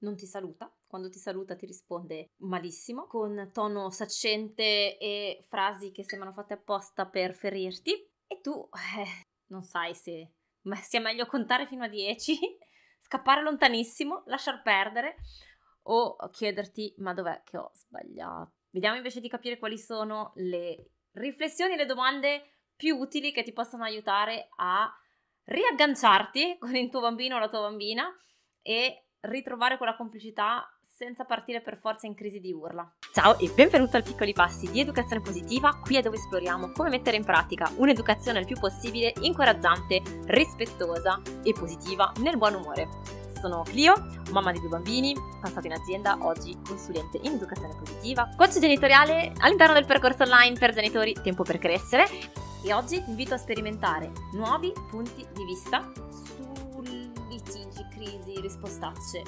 non ti saluta, quando ti saluta ti risponde malissimo, con tono saccente e frasi che sembrano fatte apposta per ferirti e tu eh, non sai se sia meglio contare fino a 10, scappare lontanissimo, lasciar perdere o chiederti ma dov'è che ho sbagliato. Vediamo invece di capire quali sono le riflessioni, le domande più utili che ti possono aiutare a riagganciarti con il tuo bambino o la tua bambina e ritrovare quella complicità senza partire per forza in crisi di urla. Ciao e benvenuto al Piccoli Passi di Educazione Positiva, qui è dove esploriamo come mettere in pratica un'educazione il più possibile incoraggiante, rispettosa e positiva nel buon umore. Sono Clio, mamma di due bambini, passata in azienda, oggi consulente in educazione positiva, coach genitoriale all'interno del percorso online per genitori Tempo per Crescere e oggi ti invito a sperimentare nuovi punti di vista crisi, rispostacce,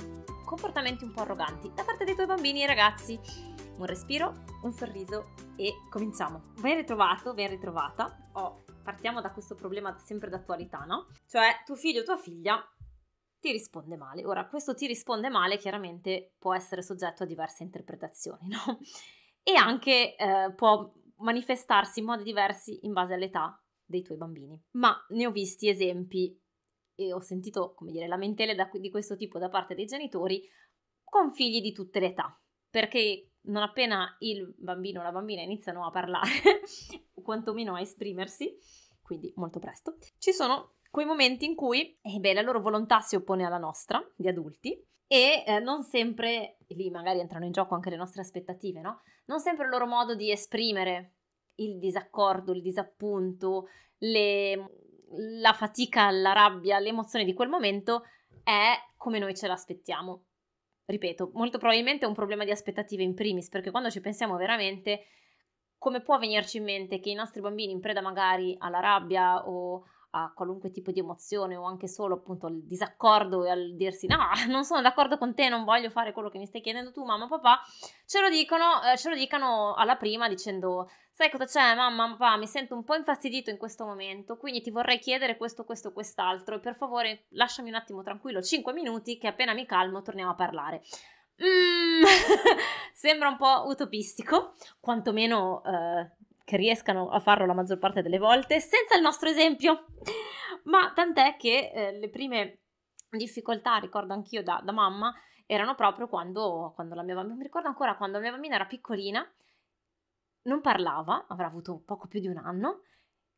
comportamenti un po' arroganti da parte dei tuoi bambini e ragazzi. Un respiro, un sorriso e cominciamo. Ben ritrovato, ben ritrovata. Oh, partiamo da questo problema sempre d'attualità, no? Cioè, tuo figlio o tua figlia ti risponde male. Ora, questo ti risponde male chiaramente può essere soggetto a diverse interpretazioni, no? E anche eh, può manifestarsi in modi diversi in base all'età dei tuoi bambini. Ma ne ho visti esempi e ho sentito, come dire, lamentele da, di questo tipo da parte dei genitori con figli di tutte le età, perché non appena il bambino o la bambina iniziano a parlare, o quantomeno a esprimersi, quindi molto presto, ci sono quei momenti in cui eh beh, la loro volontà si oppone alla nostra, di adulti, e eh, non sempre, lì magari entrano in gioco anche le nostre aspettative, no? Non sempre il loro modo di esprimere il disaccordo, il disappunto, le la fatica, la rabbia, l'emozione di quel momento è come noi ce l'aspettiamo. Ripeto, molto probabilmente è un problema di aspettative in primis, perché quando ci pensiamo veramente, come può venirci in mente che i nostri bambini in preda magari alla rabbia o a qualunque tipo di emozione o anche solo appunto al disaccordo e al dirsi no, non sono d'accordo con te, non voglio fare quello che mi stai chiedendo tu, mamma, papà, ce lo dicono, eh, ce lo dicano alla prima dicendo sai cosa c'è mamma, papà, mi sento un po' infastidito in questo momento, quindi ti vorrei chiedere questo, questo, quest'altro e per favore lasciami un attimo tranquillo, 5 minuti che appena mi calmo torniamo a parlare. Mm, sembra un po' utopistico, quantomeno eh, che riescano a farlo la maggior parte delle volte, senza il nostro esempio. Ma tant'è che eh, le prime difficoltà, ricordo anch'io da, da mamma, erano proprio quando, quando la mia bambina, mi ricordo ancora quando la mia bambina era piccolina, non parlava, avrà avuto poco più di un anno,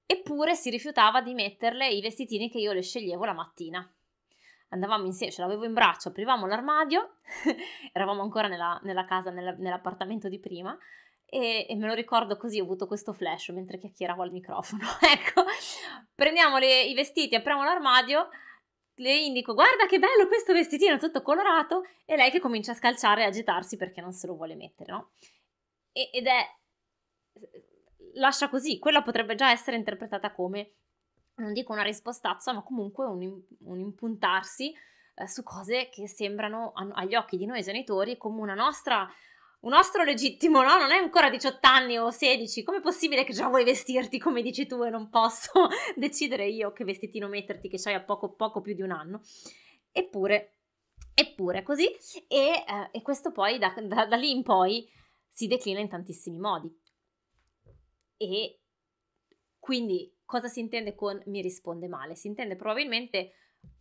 eppure si rifiutava di metterle i vestitini che io le sceglievo la mattina. Andavamo insieme, ce l'avevo in braccio, aprivamo l'armadio, eravamo ancora nella, nella casa, nella, nell'appartamento di prima, e, e, me lo ricordo così, ho avuto questo flash mentre chiacchieravo al microfono. ecco, prendiamo le, i vestiti, apriamo l'armadio, le indico, guarda che bello questo vestitino tutto colorato, e lei che comincia a scalciare e agitarsi perché non se lo vuole mettere, no? E, ed è lascia così, quella potrebbe già essere interpretata come, non dico una rispostazza, ma comunque un, un impuntarsi eh, su cose che sembrano agli occhi di noi genitori come una nostra un nostro legittimo, no? Non è ancora 18 anni o 16. Com'è possibile che già vuoi vestirti come dici tu e non posso decidere io che vestitino metterti che c'hai a poco, poco più di un anno? Eppure, eppure così. E, eh, e questo poi da, da, da lì in poi si declina in tantissimi modi. E quindi cosa si intende con mi risponde male? Si intende probabilmente,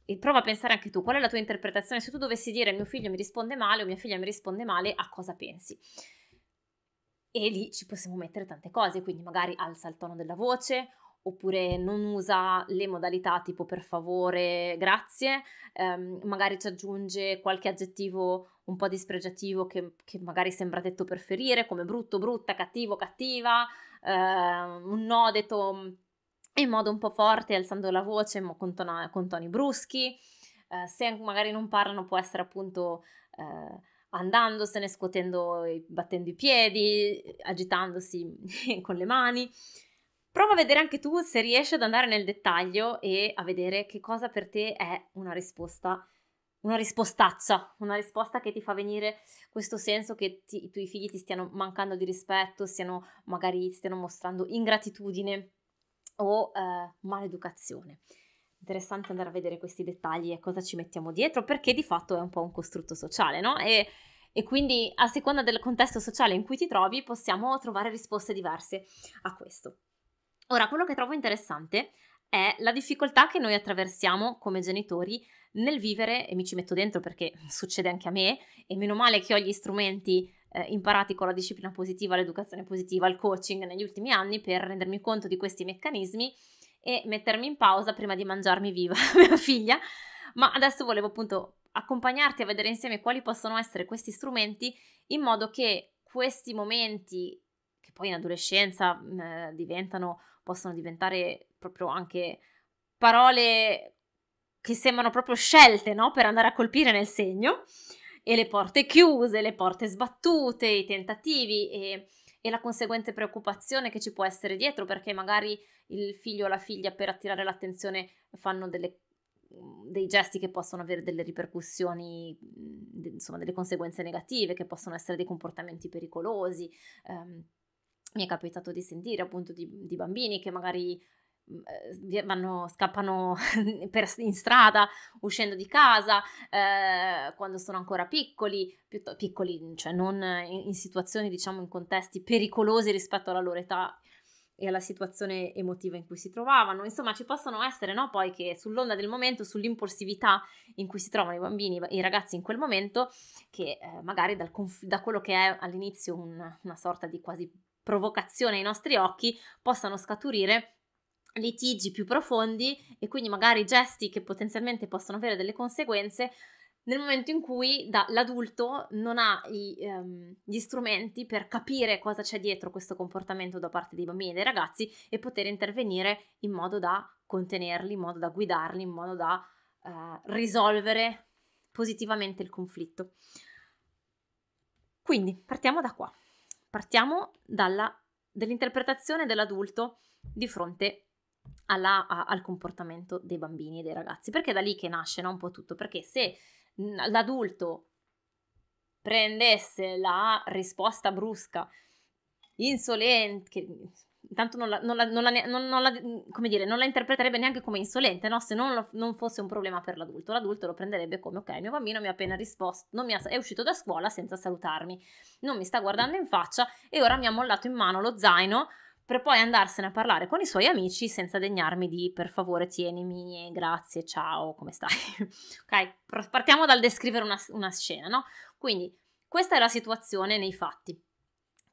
e prova a pensare anche tu, qual è la tua interpretazione? Se tu dovessi dire mio figlio mi risponde male o mia figlia mi risponde male, a cosa pensi? E lì ci possiamo mettere tante cose, quindi magari alza il tono della voce, oppure non usa le modalità tipo per favore, grazie, ehm, magari ci aggiunge qualche aggettivo un po' dispregiativo che, che magari sembra detto per ferire, come brutto, brutta, cattivo, cattiva, eh, un no detto in modo un po' forte, alzando la voce, ma con, tona, con toni bruschi. Eh, se magari non parlano può essere appunto eh, andandosene, scuotendo, battendo i piedi, agitandosi con le mani. Prova a vedere anche tu se riesci ad andare nel dettaglio e a vedere che cosa per te è una risposta una rispostaccia, una risposta che ti fa venire questo senso che ti, i tuoi figli ti stiano mancando di rispetto, stiano magari stiano mostrando ingratitudine o eh, maleducazione. Interessante andare a vedere questi dettagli e cosa ci mettiamo dietro, perché di fatto è un po' un costrutto sociale, no? E, e quindi a seconda del contesto sociale in cui ti trovi possiamo trovare risposte diverse a questo. Ora, quello che trovo interessante è la difficoltà che noi attraversiamo come genitori nel vivere, e mi ci metto dentro perché succede anche a me, e meno male che ho gli strumenti eh, imparati con la disciplina positiva, l'educazione positiva, il coaching negli ultimi anni per rendermi conto di questi meccanismi e mettermi in pausa prima di mangiarmi viva mia figlia. Ma adesso volevo appunto accompagnarti a vedere insieme quali possono essere questi strumenti in modo che questi momenti, che poi in adolescenza eh, diventano possono diventare proprio anche parole che sembrano proprio scelte no? per andare a colpire nel segno e le porte chiuse, le porte sbattute, i tentativi e, e, la conseguente preoccupazione che ci può essere dietro perché magari il figlio o la figlia per attirare l'attenzione fanno delle, dei gesti che possono avere delle ripercussioni, insomma delle conseguenze negative, che possono essere dei comportamenti pericolosi. Ehm, mi è capitato di sentire appunto di, di bambini che magari mm, eh, vanno, scappano per, in strada uscendo di casa eh, quando sono ancora piccoli, piuttosto, piccoli, mm, cioè non in, in, situazioni, diciamo, in contesti pericolosi rispetto alla loro età e alla situazione emotiva in cui si trovavano. Insomma, ci possono essere, no? Poi che sull'onda del momento, sull'impulsività in cui si trovano i bambini, i ragazzi in quel momento, che eh, magari dal, da quello che è all'inizio un, una sorta di quasi provocazione ai nostri occhi possano scaturire litigi più profondi e quindi magari gesti che potenzialmente possono avere delle conseguenze nel momento in cui da, l'adulto non ha i, um, gli strumenti per capire cosa c'è dietro questo comportamento da parte dei bambini e dei ragazzi e poter intervenire in modo da contenerli, in modo da guidarli, in modo da uh, risolvere positivamente il conflitto. Quindi partiamo da qua. Partiamo dalla, dall'interpretazione dell'adulto di fronte alla, a, al comportamento dei bambini e dei ragazzi, perché è da lì che nasce no? un po' tutto, perché se l'adulto prendesse la risposta brusca, insolente, che Intanto non la, non la, non la, non, la dire, non la interpreterebbe neanche come insolente, no? se non, lo, non fosse un problema per l'adulto. L'adulto lo prenderebbe come, ok, mio bambino mi ha appena risposto, non mi ha, è uscito da scuola senza salutarmi, non mi sta guardando in faccia e ora mi ha mollato in mano lo zaino per poi andarsene a parlare con i suoi amici senza degnarmi di per favore tienimi, grazie, ciao, come stai? ok, partiamo dal descrivere una, una scena, no? Quindi questa è la situazione nei fatti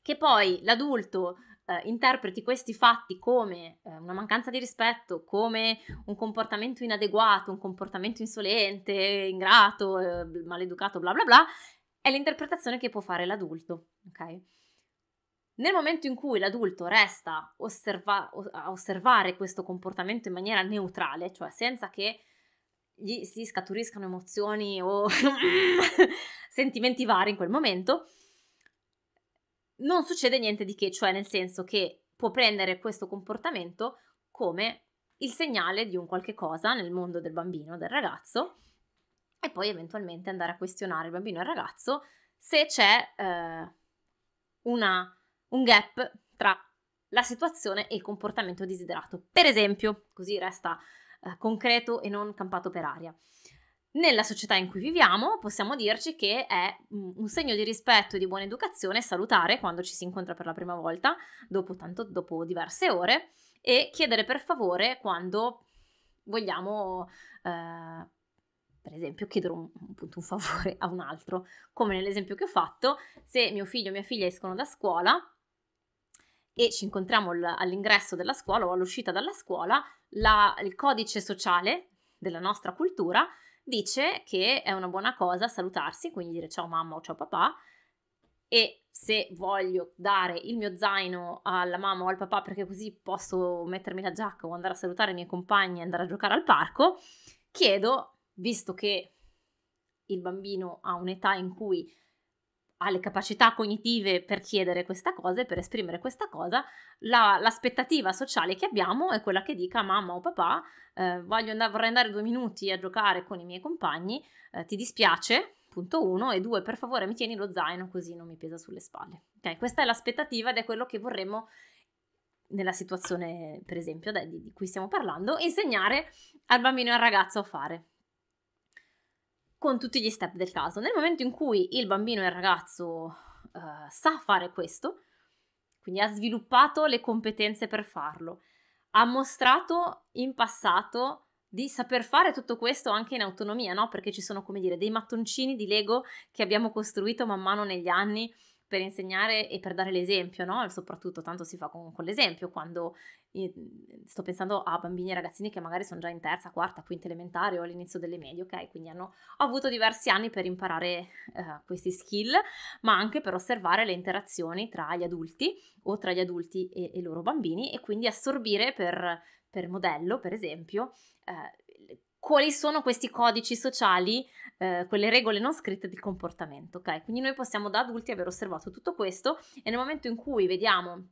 che poi l'adulto eh, interpreti questi fatti come eh, una mancanza di rispetto, come un comportamento inadeguato, un comportamento insolente, ingrato, eh, maleducato, bla bla bla, è l'interpretazione che può fare l'adulto, ok? Nel momento in cui l'adulto resta osserva- a osservare questo comportamento in maniera neutrale, cioè senza che gli si scaturiscano emozioni o sentimenti vari in quel momento, non succede niente di che, cioè nel senso che può prendere questo comportamento come il segnale di un qualche cosa nel mondo del bambino, del ragazzo, e poi eventualmente andare a questionare il bambino e il ragazzo se c'è eh, una, un gap tra la situazione e il comportamento desiderato. Per esempio, così resta eh, concreto e non campato per aria. Nella società in cui viviamo possiamo dirci che è mm, un segno di rispetto e di buona educazione salutare quando ci si incontra per la prima volta, dopo, tanto, dopo diverse ore, e chiedere per favore quando vogliamo, eh, per esempio, chiedere un, appunto, un favore a un altro, come nell'esempio che ho fatto, se mio figlio o mia figlia escono da scuola, e ci incontriamo all'ingresso della scuola o all'uscita dalla scuola, la, il codice sociale della nostra cultura dice che è una buona cosa salutarsi, quindi dire ciao mamma o ciao papà e se voglio dare il mio zaino alla mamma o al papà perché così posso mettermi la giacca o andare a salutare i miei compagni e andare a giocare al parco, chiedo, visto che il bambino ha un'età in cui ha le capacità cognitive per chiedere questa cosa e per esprimere questa cosa, la, l'aspettativa sociale che abbiamo è quella che dica mamma o papà eh, andare, vorrei andare due minuti a giocare con i miei compagni, eh, ti dispiace? Punto uno e due, per favore mi tieni lo zaino così non mi pesa sulle spalle. Ok, questa è l'aspettativa ed è quello che vorremmo nella situazione, per esempio, di, di cui stiamo parlando, insegnare al bambino e al ragazzo a fare con tutti gli step del caso. Nel momento in cui il bambino e il ragazzo uh, sa fare questo, quindi ha sviluppato le competenze per farlo, ha mostrato in passato di saper fare tutto questo anche in autonomia, no? Perché ci sono, come dire, dei mattoncini di Lego che abbiamo costruito man mano negli anni per insegnare e per dare l'esempio, no? Soprattutto tanto si fa con, con l'esempio quando eh, sto pensando a bambini e ragazzini che magari sono già in terza, quarta, quinta elementare o all'inizio delle medie, ok? Quindi hanno avuto diversi anni per imparare eh, questi skill, ma anche per osservare le interazioni tra gli adulti o tra gli adulti e, i loro bambini e quindi assorbire per, per modello, per esempio, eh, quali sono questi codici sociali eh, quelle regole non scritte di comportamento, ok? Quindi noi possiamo da adulti aver osservato tutto questo e nel momento in cui vediamo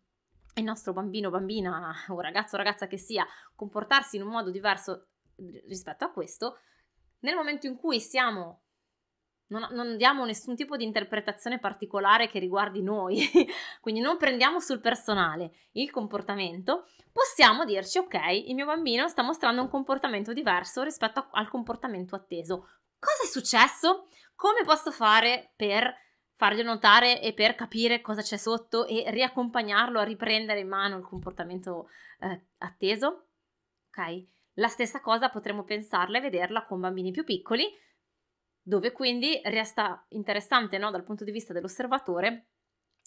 il nostro bambino, bambina o ragazzo, o ragazza che sia, comportarsi in un modo diverso rispetto a questo, nel momento in cui siamo non, non, diamo nessun tipo di interpretazione particolare che riguardi noi, quindi non prendiamo sul personale il comportamento, possiamo dirci ok, il mio bambino sta mostrando un comportamento diverso rispetto al comportamento atteso, cosa è successo? Come posso fare per farglielo notare e per capire cosa c'è sotto e riaccompagnarlo a riprendere in mano il comportamento eh, atteso? Ok? La stessa cosa potremmo pensarla e vederla con bambini più piccoli, dove quindi resta interessante no, dal punto di vista dell'osservatore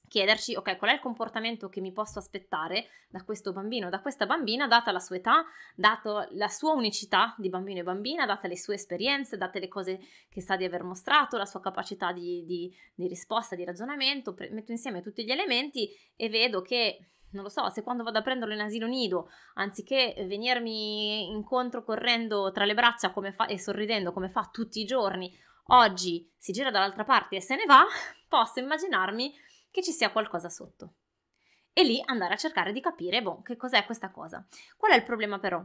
chiederci, ok, qual è il comportamento che mi posso aspettare da questo bambino, da questa bambina, data la sua età, data la sua unicità di bambino e bambina, date le sue esperienze, date le cose che sa di aver mostrato, la sua capacità di, di, di risposta, di ragionamento, pre- metto insieme tutti gli elementi e vedo che non lo so, se quando vado a prenderlo in asilo nido, anziché venirmi incontro correndo tra le braccia fa, e sorridendo come fa tutti i giorni, oggi si gira dall'altra parte e se ne va, posso immaginarmi che ci sia qualcosa sotto. E lì andare a cercare di capire, boh, che cos'è questa cosa. Qual è il problema però?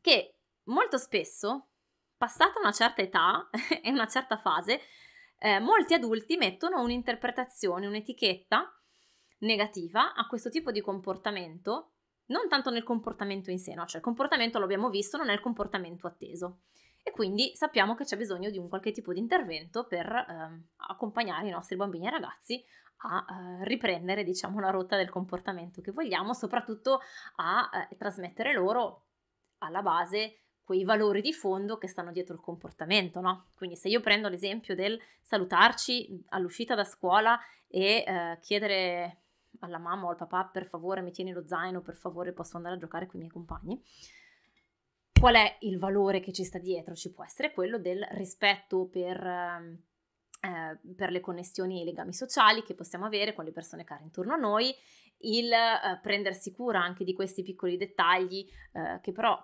Che molto spesso, passata una certa età e una certa fase, eh, molti adulti mettono un'interpretazione, un'etichetta negativa a questo tipo di comportamento, non tanto nel comportamento in sé, no? cioè il comportamento l'abbiamo visto, non è il comportamento atteso e quindi sappiamo che c'è bisogno di un qualche tipo di intervento per eh, accompagnare i nostri bambini e ragazzi a eh, riprendere diciamo la rotta del comportamento che vogliamo, soprattutto a eh, trasmettere loro alla base quei valori di fondo che stanno dietro il comportamento, no? Quindi se io prendo l'esempio del salutarci all'uscita da scuola e eh, chiedere alla mamma o al papà per favore mi tieni lo zaino, per favore posso andare a giocare con i miei compagni, qual è il valore che ci sta dietro? Ci può essere quello del rispetto per, ehm, eh, per le connessioni e i legami sociali che possiamo avere con le persone care intorno a noi, il eh, prendersi cura anche di questi piccoli dettagli eh, che però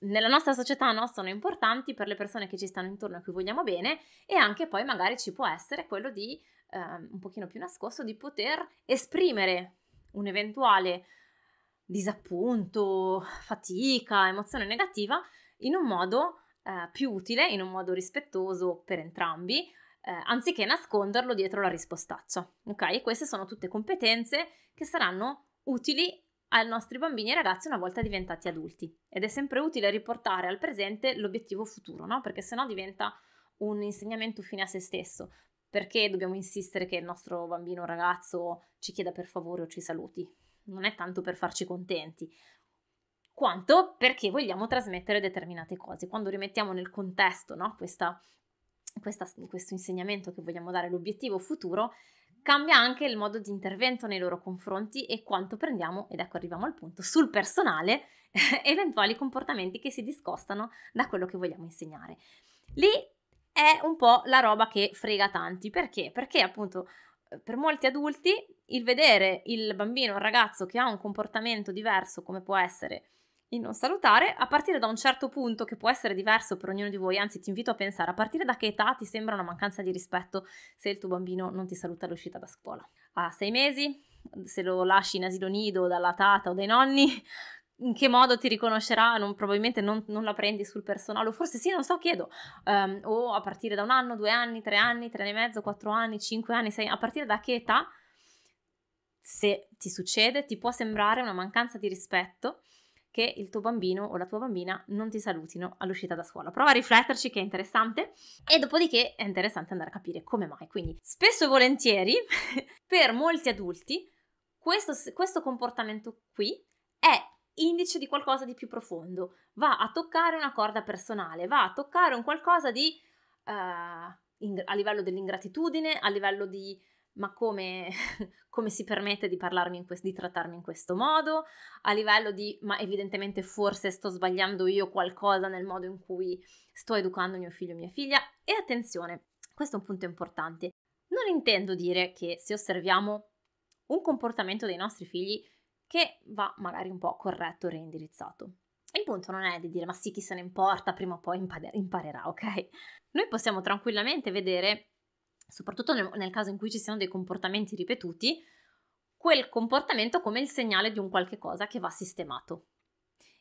nella nostra società no, sono importanti per le persone che ci stanno intorno a cui vogliamo bene e anche poi magari ci può essere quello di ehm, un pochino più nascosto di poter esprimere un eventuale disappunto, fatica, emozione negativa in un modo eh, più utile, in un modo rispettoso per entrambi, eh, anziché nasconderlo dietro la rispostaccia. Ok? queste sono tutte competenze che saranno utili ai nostri bambini e ragazzi una volta diventati adulti. Ed è sempre utile riportare al presente l'obiettivo futuro, no? Perché sennò diventa un insegnamento fine a se stesso. Perché dobbiamo insistere che il nostro bambino o ragazzo ci chieda per favore o ci saluti? non è tanto per farci contenti, quanto perché vogliamo trasmettere determinate cose. Quando rimettiamo nel contesto no, questa, questa, questo insegnamento che vogliamo dare, l'obiettivo futuro, cambia anche il modo di intervento nei loro confronti e quanto prendiamo, ed ecco arriviamo al punto, sul personale eventuali comportamenti che si discostano da quello che vogliamo insegnare. Lì è un po' la roba che frega tanti, perché? Perché appunto eh, per molti adulti il vedere il bambino o il ragazzo che ha un comportamento diverso, come può essere il non salutare, a partire da un certo punto che può essere diverso per ognuno di voi, anzi ti invito a pensare a partire da che età ti sembra una mancanza di rispetto se il tuo bambino non ti saluta all'uscita da scuola. A sei mesi, se lo lasci in asilo nido dalla tata o dai nonni, in che modo ti riconoscerà, non, probabilmente non, non, la prendi sul personale, o forse sì, non so, chiedo, um, o a partire da un anno, due anni, tre anni, tre anni e mezzo, quattro anni, cinque anni, sei, a partire da che età, se ti succede, ti può sembrare una mancanza di rispetto che il tuo bambino o la tua bambina non ti salutino all'uscita da scuola. Prova a rifletterci che è interessante e dopodiché è interessante andare a capire come mai. Quindi spesso e volentieri per molti adulti questo, questo comportamento qui è indice di qualcosa di più profondo, va a toccare una corda personale, va a toccare un qualcosa di uh, eh, in, a livello dell'ingratitudine, a livello di ma come, come si permette di parlarmi in questo, di trattarmi in questo modo, a livello di ma evidentemente forse sto sbagliando io qualcosa nel modo in cui sto educando mio figlio o mia figlia. E attenzione, questo è un punto importante. Non intendo dire che se osserviamo un comportamento dei nostri figli che va magari un po' corretto, reindirizzato. Il punto non è di dire ma sì chi se ne importa, prima o poi imparerà, ok? Noi possiamo tranquillamente vedere, soprattutto nel, nel caso in cui ci siano dei comportamenti ripetuti, quel comportamento come il segnale di un qualche cosa che va sistemato.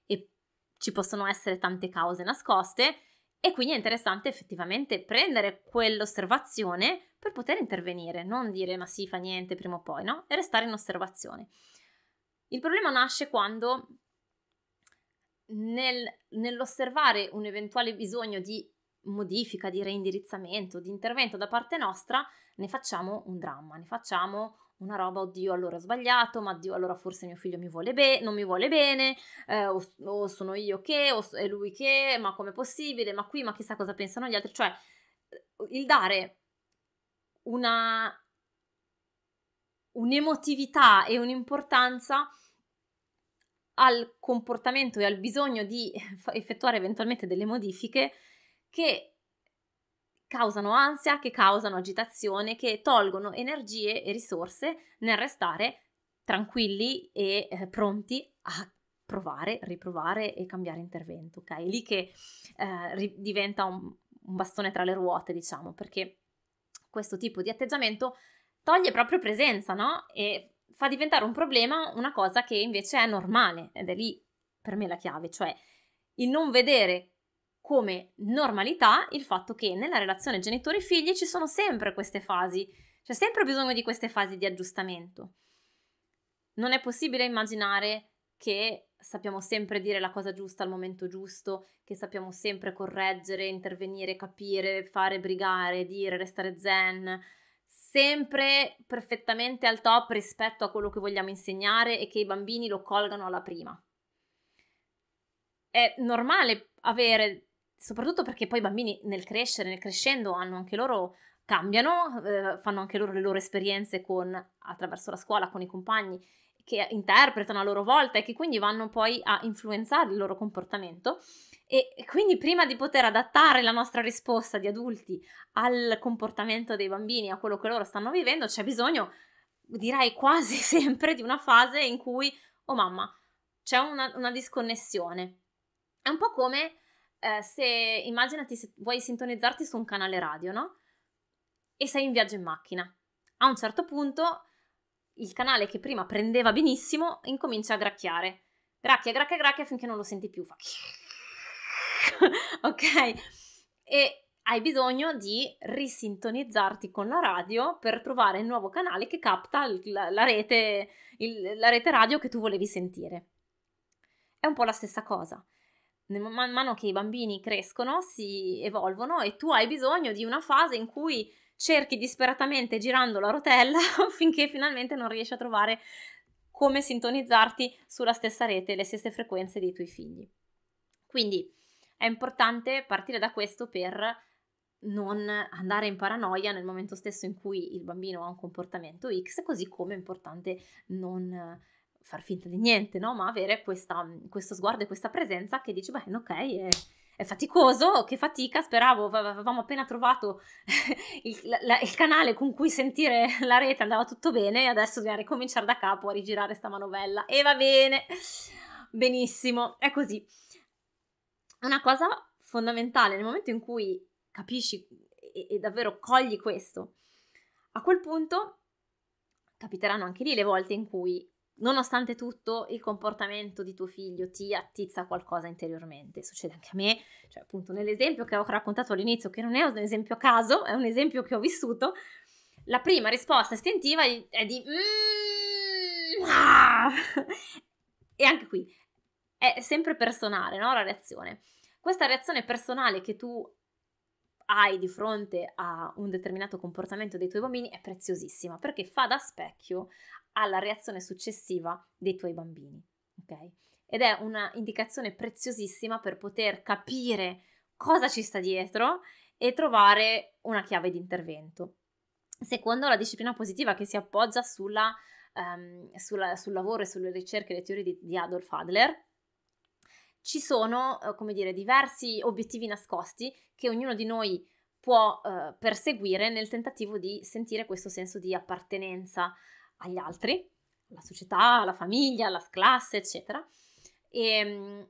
E ci possono essere tante cause nascoste e quindi è interessante effettivamente prendere quell'osservazione per poter intervenire, non dire ma sì fa niente prima o poi, no? E restare in osservazione. Il problema nasce quando nel, nell'osservare un eventuale bisogno di modifica, di reindirizzamento, di intervento da parte nostra, ne facciamo un dramma, ne facciamo una roba, oddio, allora ho sbagliato, ma oddio, allora forse mio figlio mi vuole be- non mi vuole bene, eh, o, o, sono io che, o è lui che, ma com'è possibile, ma qui, ma chissà cosa pensano gli altri. Cioè, il dare una un'emotività e un'importanza al comportamento e al bisogno di effettuare eventualmente delle modifiche che causano ansia, che causano agitazione, che tolgono energie e risorse nel restare tranquilli e eh, pronti a provare, riprovare e cambiare intervento, ok? È lì che eh, ri- diventa un, un bastone tra le ruote, diciamo, perché questo tipo di atteggiamento toglie proprio presenza, no? E fa diventare un problema una cosa che invece è normale ed è lì per me la chiave, cioè il non vedere come normalità il fatto che nella relazione genitori-figli ci sono sempre queste fasi, c'è sempre bisogno di queste fasi di aggiustamento. Non è possibile immaginare che sappiamo sempre dire la cosa giusta al momento giusto, che sappiamo sempre correggere, intervenire, capire, fare brigare, dire, restare zen, sempre perfettamente al top rispetto a quello che vogliamo insegnare e che i bambini lo colgano alla prima. È normale avere, soprattutto perché poi i bambini nel crescere, nel crescendo, hanno anche loro, cambiano, eh, fanno anche loro le loro esperienze con, attraverso la scuola, con i compagni, che interpretano a loro volta e che quindi vanno poi a influenzare il loro comportamento e quindi prima di poter adattare la nostra risposta di adulti al comportamento dei bambini, a quello che loro stanno vivendo, c'è bisogno, direi quasi sempre, di una fase in cui, oh mamma, c'è una, una disconnessione. È un po' come eh, se, immaginati se vuoi sintonizzarti su un canale radio, no? E sei in viaggio in macchina. A un certo punto il canale che prima prendeva benissimo incomincia a gracchiare. Gracchia, gracchia, gracchia finché non lo senti più, fa ok? E hai bisogno di risintonizzarti con la radio per trovare il nuovo canale che capta la, la rete, il, la rete radio che tu volevi sentire. È un po' la stessa cosa. Man mano che i bambini crescono, si evolvono e tu hai bisogno di una fase in cui cerchi disperatamente girando la rotella finché finalmente non riesci a trovare come sintonizzarti sulla stessa rete, le stesse frequenze dei tuoi figli. Quindi è importante partire da questo per non andare in paranoia nel momento stesso in cui il bambino ha un comportamento X, così come è importante non far finta di niente, no? ma avere questa, questo sguardo e questa presenza che dice, beh, ok, è, è faticoso, che fatica, speravo, avevamo appena trovato il, la, il, canale con cui sentire la rete, andava tutto bene, adesso bisogna ricominciare da capo a rigirare sta manovella e va bene, benissimo, è così una cosa fondamentale nel momento in cui capisci e, e davvero cogli questo, a quel punto capiteranno anche lì le volte in cui nonostante tutto il comportamento di tuo figlio ti attizza qualcosa interiormente. Succede anche a me, cioè appunto nell'esempio che avevo raccontato all'inizio, che non è un esempio a caso, è un esempio che ho vissuto, la prima risposta istintiva è di... Mm, ah! E anche qui è sempre personale, no? La reazione. Questa reazione personale che tu hai di fronte a un determinato comportamento dei tuoi bambini è preziosissima perché fa da specchio alla reazione successiva dei tuoi bambini, ok? Ed è un'indicazione preziosissima per poter capire cosa ci sta dietro e trovare una chiave di intervento. Secondo la disciplina positiva che si appoggia sulla, um, sulla, sul lavoro e sulle ricerche e le teorie di, di Adolf Adler, ci sono, eh, come dire, diversi obiettivi nascosti che ognuno di noi può eh, perseguire nel tentativo di sentire questo senso di appartenenza agli altri, alla società, alla famiglia, alla classe, eccetera, e, ehm,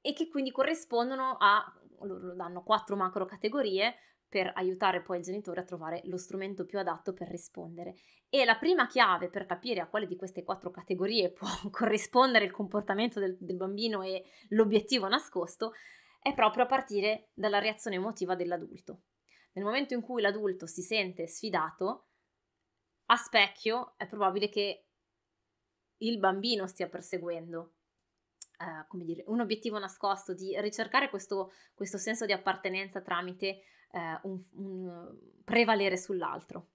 e che quindi corrispondono a loro danno quattro macro categorie per aiutare poi il genitore a trovare lo strumento più adatto per rispondere. E la prima chiave per capire a quale di queste quattro categorie può corrispondere il comportamento del, del bambino e l'obiettivo nascosto è proprio a partire dalla reazione emotiva dell'adulto. Nel momento in cui l'adulto si sente sfidato, a specchio è probabile che il bambino stia perseguendo eh, come dire, un obiettivo nascosto di ricercare questo, questo senso di appartenenza tramite eh, un, un, eh, prevalere sull'altro.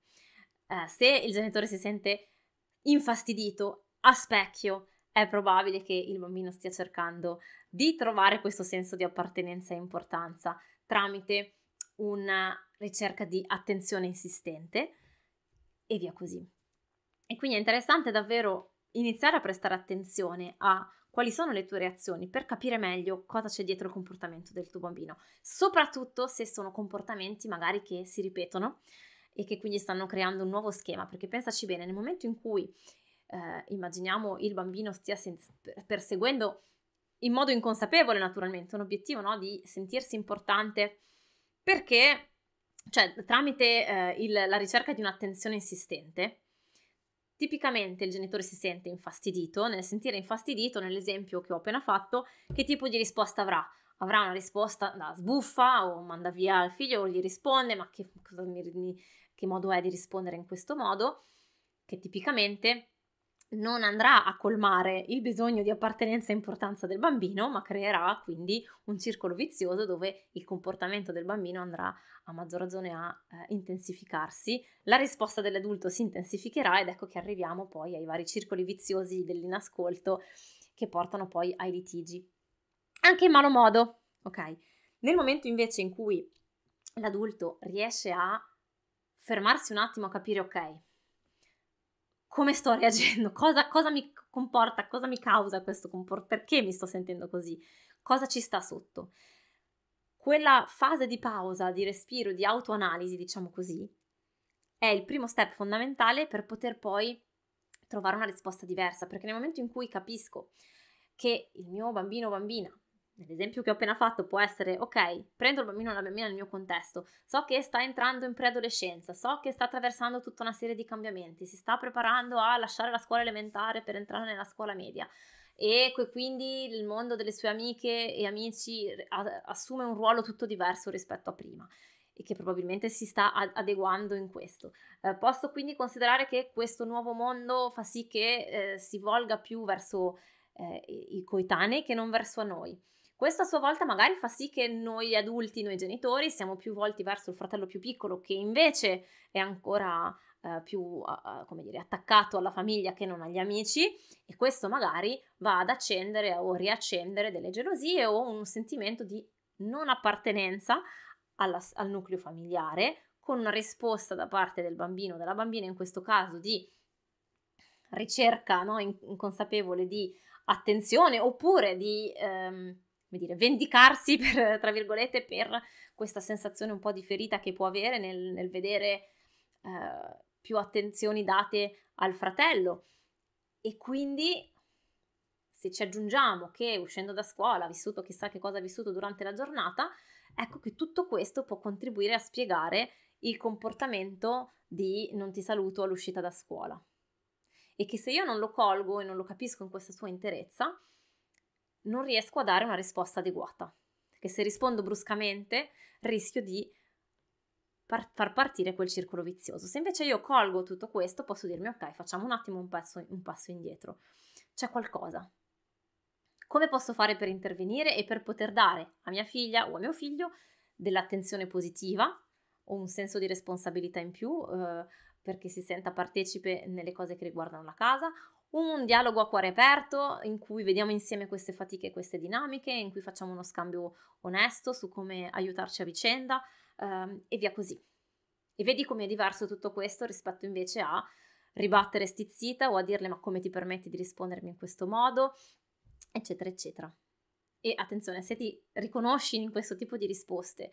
Eh, se il genitore si sente infastidito a specchio, è probabile che il bambino stia cercando di trovare questo senso di appartenenza e importanza tramite una ricerca di attenzione insistente e via così. E quindi è interessante davvero iniziare a prestare attenzione a quali sono le tue reazioni per capire meglio cosa c'è dietro il comportamento del tuo bambino, soprattutto se sono comportamenti magari che si ripetono e che quindi stanno creando un nuovo schema, perché pensaci bene, nel momento in cui eh, immaginiamo il bambino stia sen- perseguendo in modo inconsapevole naturalmente un obiettivo no? di sentirsi importante perché cioè, tramite eh, il, la ricerca di un'attenzione insistente Tipicamente il genitore si sente infastidito, nel sentire infastidito, nell'esempio che ho appena fatto, che tipo di risposta avrà? Avrà una risposta da sbuffa o manda via il figlio o gli risponde, ma che, mi, che modo è di rispondere in questo modo? Che tipicamente non andrà a colmare il bisogno di appartenenza e importanza del bambino, ma creerà quindi un circolo vizioso dove il comportamento del bambino andrà a maggior ragione a eh, intensificarsi, la risposta dell'adulto si intensificherà ed ecco che arriviamo poi ai vari circoli viziosi dell'inascolto che portano poi ai litigi. Anche in malo modo, ok? Nel momento invece in cui l'adulto riesce a fermarsi un attimo a capire, ok, come sto reagendo, cosa, cosa mi comporta, cosa mi causa questo comportamento, perché mi sto sentendo così, cosa ci sta sotto. Quella fase di pausa, di respiro, di autoanalisi, diciamo così, è il primo step fondamentale per poter poi trovare una risposta diversa, perché nel momento in cui capisco che il mio bambino o bambina L'esempio che ho appena fatto può essere, ok, prendo il bambino o la bambina nel mio contesto, so che sta entrando in preadolescenza, so che sta attraversando tutta una serie di cambiamenti, si sta preparando a lasciare la scuola elementare per entrare nella scuola media e quindi il mondo delle sue amiche e amici assume un ruolo tutto diverso rispetto a prima e che probabilmente si sta adeguando in questo. Eh, posso quindi considerare che questo nuovo mondo fa sì che eh, si volga più verso eh, i coetanei che non verso a noi. Questo a sua volta magari fa sì che noi adulti, noi genitori, siamo più volti verso il fratello più piccolo che invece è ancora eh, più, eh, come dire, attaccato alla famiglia che non agli amici e questo magari va ad accendere o riaccendere delle gelosie o un sentimento di non appartenenza alla, al nucleo familiare con una risposta da parte del bambino o della bambina in questo caso di ricerca no, inconsapevole di attenzione oppure di... Ehm, come dire, vendicarsi per, tra virgolette, per questa sensazione un po' di ferita che può avere nel, nel vedere eh, più attenzioni date al fratello. E quindi se ci aggiungiamo che uscendo da scuola ha vissuto chissà che cosa ha vissuto durante la giornata, ecco che tutto questo può contribuire a spiegare il comportamento di non ti saluto all'uscita da scuola. E che se io non lo colgo e non lo capisco in questa sua interezza, non riesco a dare una risposta adeguata, perché se rispondo bruscamente rischio di par- far partire quel circolo vizioso. Se invece io colgo tutto questo, posso dirmi ok, facciamo un attimo un passo, un passo indietro, c'è qualcosa. Come posso fare per intervenire e per poter dare a mia figlia o a mio figlio dell'attenzione positiva o un senso di responsabilità in più eh, perché si senta partecipe nelle cose che riguardano la casa un dialogo a cuore aperto in cui vediamo insieme queste fatiche e queste dinamiche, in cui facciamo uno scambio onesto su come aiutarci a vicenda ehm, e via così. E vedi come è diverso tutto questo rispetto invece a ribattere stizzita o a dirle ma come ti permetti di rispondermi in questo modo, eccetera, eccetera. E attenzione, se ti riconosci in questo tipo di risposte,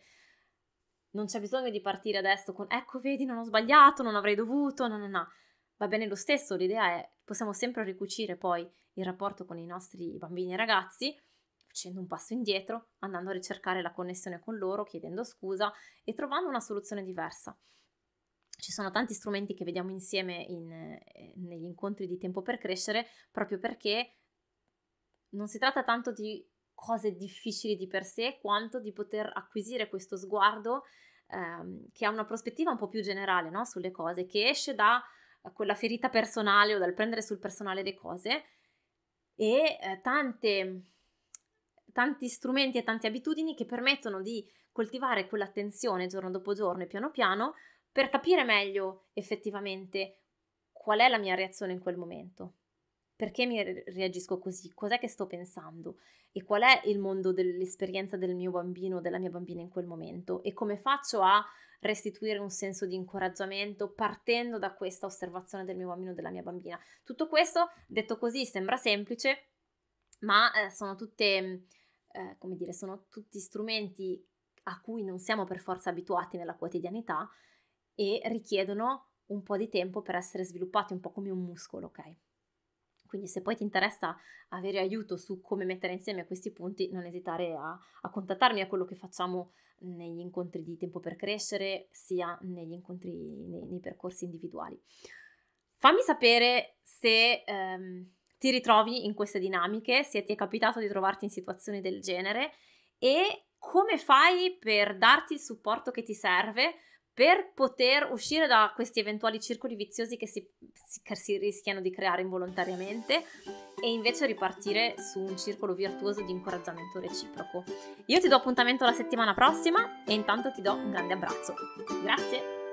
non c'è bisogno di partire adesso con ecco, vedi, non ho sbagliato, non avrei dovuto, no, no, no. Va bene lo stesso, l'idea è possiamo sempre ricucire poi il rapporto con i nostri bambini e ragazzi facendo un passo indietro, andando a ricercare la connessione con loro, chiedendo scusa e trovando una soluzione diversa. Ci sono tanti strumenti che vediamo insieme in, eh, negli incontri di tempo per crescere, proprio perché non si tratta tanto di cose difficili di per sé, quanto di poter acquisire questo sguardo ehm, che ha una prospettiva un po' più generale no? sulle cose, che esce da da quella ferita personale o dal prendere sul personale le cose e eh, tante, tanti strumenti e tante abitudini che permettono di coltivare quell'attenzione giorno dopo giorno e piano piano per capire meglio effettivamente qual è la mia reazione in quel momento. Perché mi reagisco così? Cos'è che sto pensando? E qual è il mondo dell'esperienza del mio bambino o della mia bambina in quel momento? E come faccio a restituire un senso di incoraggiamento partendo da questa osservazione del mio bambino o della mia bambina. Tutto questo, detto così, sembra semplice, ma eh, sono tutte, eh, come dire, sono tutti strumenti a cui non siamo per forza abituati nella quotidianità e richiedono un po' di tempo per essere sviluppati, un po' come un muscolo, ok? Quindi se poi ti interessa avere aiuto su come mettere insieme questi punti, non esitare a, a contattarmi a quello che facciamo negli incontri di tempo per crescere, sia negli incontri, nei, nei percorsi individuali. Fammi sapere se ehm, ti ritrovi in queste dinamiche, se ti è capitato di trovarti in situazioni del genere e come fai per darti il supporto che ti serve per poter uscire da questi eventuali circoli viziosi che si, che si, rischiano di creare involontariamente e invece ripartire su un circolo virtuoso di incoraggiamento reciproco. Io ti do appuntamento la settimana prossima e intanto ti do un grande abbraccio. Grazie!